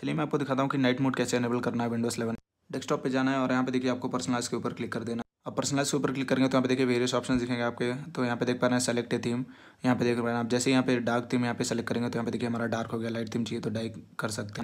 चलिए मैं आपको दिखाता हूँ कि नाइट मोड कैसे एनेबल करना है विंडोज़ इलेवन डेस्कटॉप पे जाना है और यहाँ पे देखिए आपको पर्सनलाइज के ऊपर क्लिक कर देना अब पर्सनलाइज के ऊपर क्लिक करेंगे तो यहाँ पे देखिए वेरियस ऑप्शन दिखेंगे आपके तो यहाँ पे देख पा रहे हैं सेलेक्ट थीम यहाँ पे देख पा रहे हैं आप जैसे यहाँ पे डार्क थीम यहाँ पे सेलेक्ट करेंगे तो यहाँ पे देखिए हमारा डार्क हो गया लाइट थीम चाहिए तो डाइक कर सकते हैं